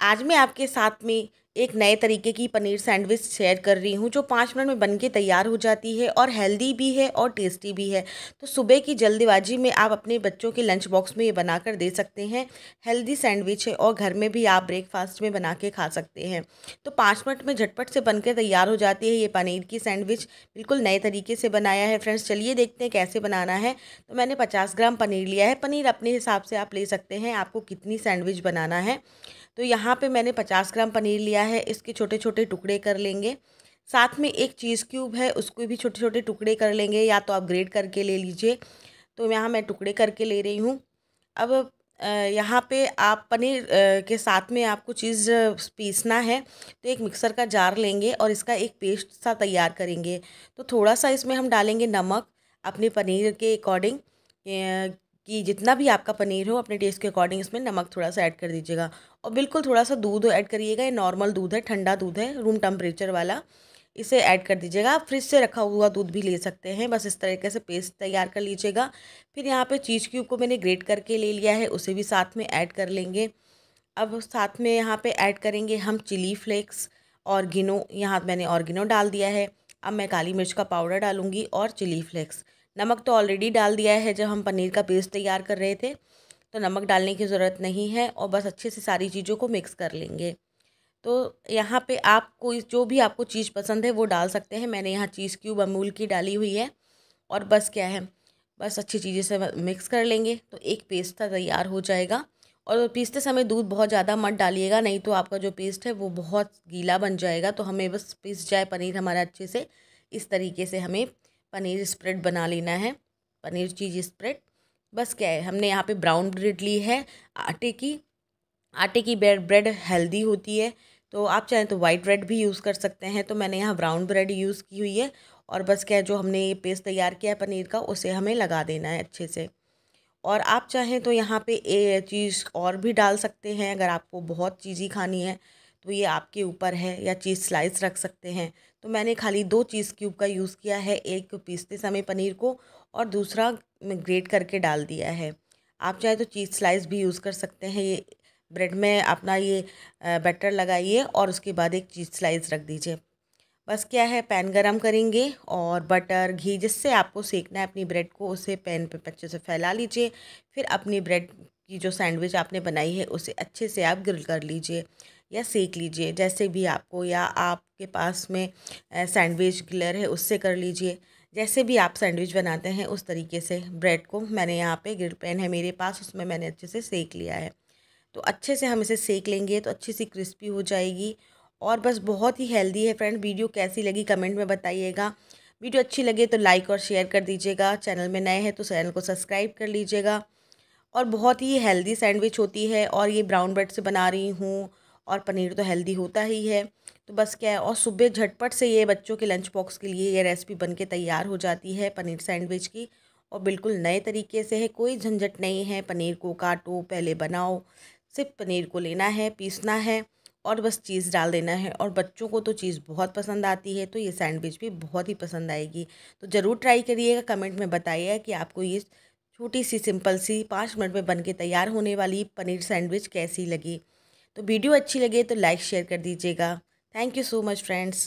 आज मैं आपके साथ में एक नए तरीके की पनीर सैंडविच शेयर कर रही हूँ जो पाँच मिनट में बन के तैयार हो जाती है और हेल्दी भी है और टेस्टी भी है तो सुबह की जल्दबाजी में आप अपने बच्चों के लंच बॉक्स में ये बना कर दे सकते हैं हेल्दी सैंडविच है और घर में भी आप ब्रेकफास्ट में बना के खा सकते हैं तो पाँच मिनट में झटपट से बन तैयार हो जाती है ये पनीर की सैंडविच बिल्कुल नए तरीके से बनाया है फ्रेंड्स चलिए देखते हैं कैसे बनाना है तो मैंने पचास ग्राम पनीर लिया है पनीर अपने हिसाब से आप ले सकते हैं आपको कितनी सैंडविच बनाना है तो यहाँ पे मैंने पचास ग्राम पनीर लिया है इसके छोटे छोटे टुकड़े कर लेंगे साथ में एक चीज़ क्यूब है उसको भी छोटे छोटे टुकड़े कर लेंगे या तो आप ग्रेड करके ले लीजिए तो यहाँ मैं टुकड़े करके ले रही हूँ अब यहाँ पे आप पनीर के साथ में आपको चीज़ पीसना है तो एक मिक्सर का जार लेंगे और इसका एक पेस्ट सा तैयार करेंगे तो थोड़ा सा इसमें हम डालेंगे नमक अपने पनीर के अकॉर्डिंग कि जितना भी आपका पनीर हो अपने टेस्ट के अकॉर्डिंग इसमें नमक थोड़ा सा ऐड कर दीजिएगा और बिल्कुल थोड़ा सा दूध ऐड करिएगा ये नॉर्मल दूध है ठंडा दूध है रूम टेम्परेचर वाला इसे ऐड कर दीजिएगा आप फ्रिज से रखा हुआ दूध भी ले सकते हैं बस इस तरीके से पेस्ट तैयार कर लीजिएगा फिर यहाँ पे चीज़ क्यूब को मैंने ग्रेट करके ले लिया है उसे भी साथ में ऐड कर लेंगे अब साथ में यहाँ पे ऐड करेंगे हम चिली फ्लेक्स ऑर्गिनो यहाँ मैंने ऑर्गिनो डाल दिया है अब मैं काली मिर्च का पाउडर डालूँगी और चिली फ्लेक्स नमक तो ऑलरेडी डाल दिया है जब हम पनीर का पेस्ट तैयार कर रहे थे तो नमक डालने की ज़रूरत नहीं है और बस अच्छे से सारी चीज़ों को मिक्स कर लेंगे तो यहाँ पे आप कोई जो भी आपको चीज़ पसंद है वो डाल सकते हैं मैंने यहाँ चीज़ क्यूब अमूल की डाली हुई है और बस क्या है बस अच्छी चीज़ें से मिक्स कर लेंगे तो एक पेस्ता तैयार हो जाएगा और पीसते समय दूध बहुत ज़्यादा मत डालिएगा नहीं तो आपका जो पेस्ट है वो बहुत गीला बन जाएगा तो हमें बस पीस जाए पनीर हमारा अच्छे से इस तरीके से हमें पनीर स्प्रेड बना लेना है पनीर चीज़ स्प्रेड बस क्या है हमने यहाँ पे ब्राउन ब्रेड ली है आटे की आटे की ब्रेड हेल्दी होती है तो आप चाहें तो वाइट ब्रेड भी यूज़ कर सकते हैं तो मैंने यहाँ ब्राउन ब्रेड यूज़ की हुई है और बस क्या है जो हमने ये पेस्ट तैयार किया है पनीर का उसे हमें लगा देना है अच्छे से और आप चाहें तो यहाँ पे ए चीज़ और भी डाल सकते हैं अगर आपको बहुत चीज़ी खानी है तो ये आपके ऊपर है या चीज़ स्लाइस रख सकते हैं तो मैंने खाली दो चीज़ क्यूब का यूज़ किया है एक पीसते समय पनीर को और दूसरा ग्रेट करके डाल दिया है आप चाहे तो चीज़ स्लाइस भी यूज़ कर सकते हैं ये ब्रेड में अपना ये बैटर लगाइए और उसके बाद एक चीज़ स्लाइस रख दीजिए बस क्या है पैन गरम करेंगे और बटर घी जिससे आपको सेकना है अपनी ब्रेड को उसे पैन पे अच्छे से फैला लीजिए फिर अपनी ब्रेड की जो सैंडविच आपने बनाई है उसे अच्छे से आप ग्रिल कर लीजिए या सेक लीजिए जैसे भी आपको या आपके पास में सैंडविच गिलर है उससे कर लीजिए जैसे भी आप सैंडविच बनाते हैं उस तरीके से ब्रेड को मैंने यहाँ पे ग्रिल पैन है मेरे पास उसमें मैंने अच्छे से सेक लिया है तो अच्छे से हम इसे सेक लेंगे तो अच्छी सी क्रिस्पी हो जाएगी और बस बहुत ही हेल्दी है फ्रेंड वीडियो कैसी लगी कमेंट में बताइएगा वीडियो अच्छी लगे तो लाइक और शेयर कर दीजिएगा चैनल में नए हैं तो चैनल को सब्सक्राइब कर लीजिएगा और बहुत ही हेल्दी सैंडविच होती है और ये ब्राउन ब्रेड से बना रही हूँ और पनीर तो हेल्दी होता ही है तो बस क्या है और सुबह झटपट से ये बच्चों के लंच बॉक्स के लिए ये रेसिपी बन के तैयार हो जाती है पनीर सैंडविच की और बिल्कुल नए तरीके से है कोई झंझट नहीं है पनीर को काटो पहले बनाओ सिर्फ पनीर को लेना है पीसना है और बस चीज़ डाल देना है और बच्चों को तो चीज़ बहुत पसंद आती है तो ये सैंडविच भी बहुत ही पसंद आएगी तो ज़रूर ट्राई करिएगा कमेंट में बताइएगा कि आपको ये छोटी सी सिंपल सी पाँच मिनट में बन के तैयार होने वाली पनीर सैंडविच कैसी लगी तो वीडियो अच्छी लगे तो लाइक शेयर कर दीजिएगा thank you so much friends